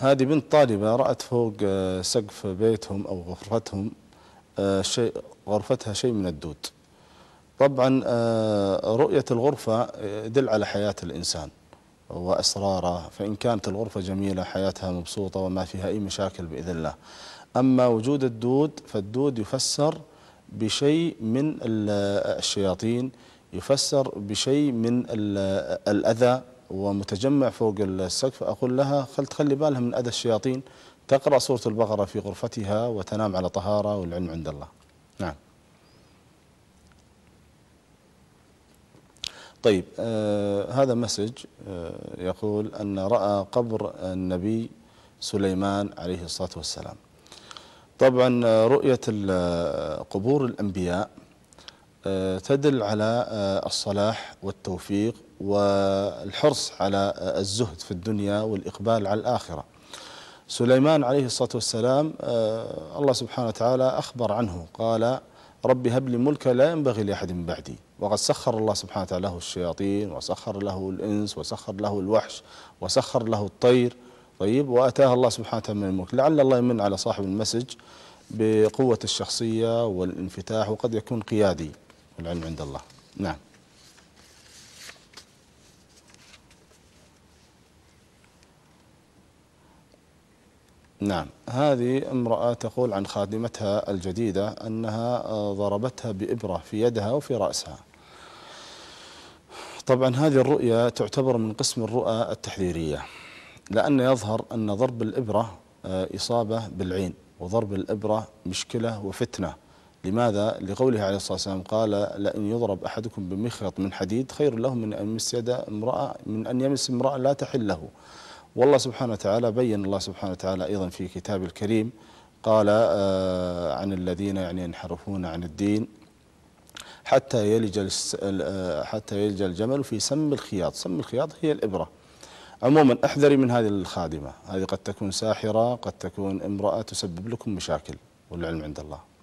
هذه بنت طالبة رأت فوق آه، سقف بيتهم أو غرفتهم آه، شيء غرفتها شيء من الدود طبعا آه، رؤية الغرفة دل على حياة الإنسان وأسراره فإن كانت الغرفة جميلة حياتها مبسوطة وما فيها أي مشاكل بإذن الله أما وجود الدود فالدود يفسر بشيء من الشياطين يفسر بشيء من الأذى ومتجمع فوق السقف أقول لها خل تخلي بالها من أذى الشياطين تقرأ سورة البقرة في غرفتها وتنام على طهارة والعلم عند الله نعم طيب آه هذا مسج آه يقول أن رأى قبر النبي سليمان عليه الصلاة والسلام طبعا آه، رؤية آه، قبور الأنبياء آه، تدل على آه، الصلاح والتوفيق والحرص على آه، الزهد في الدنيا والإقبال على الآخرة سليمان عليه الصلاة والسلام الله سبحانه وتعالى أخبر عنه قال ربي هب لي ملكا لا ينبغي لأحد من بعدي وقد سخر الله سبحانه وتعالى له الشياطين وسخر له الإنس وسخر له الوحش وسخر له الطير طيب وأتاه الله سبحانه وتعالى من الملك لعل الله يمن على صاحب المسج بقوة الشخصية والانفتاح وقد يكون قيادي والعلم عند الله نعم نعم هذه امرأة تقول عن خادمتها الجديدة أنها آه، ضربتها بإبرة في يدها وفي رأسها طبعا هذه الرؤية تعتبر من قسم الرؤى التحذيرية لأن يظهر أن ضرب الإبرة آه، إصابة بالعين وضرب الإبرة مشكلة وفتنة لماذا؟ لقوله عليه الصلاة والسلام قال لئن يضرب أحدكم بمخرط من حديد خير له من أن يمس يد امرأة من أن يمس امرأة لا تحل له والله سبحانه وتعالى بين الله سبحانه وتعالى أيضا في كتاب الكريم قال آه، عن الذين يعني ينحرفون عن الدين حتى يلج آه، حتى يلج الجمل في سم الخياط، سم الخياط هي الابره. عموما احذري من هذه الخادمه، هذه قد تكون ساحره، قد تكون امراه تسبب لكم مشاكل والعلم عند الله.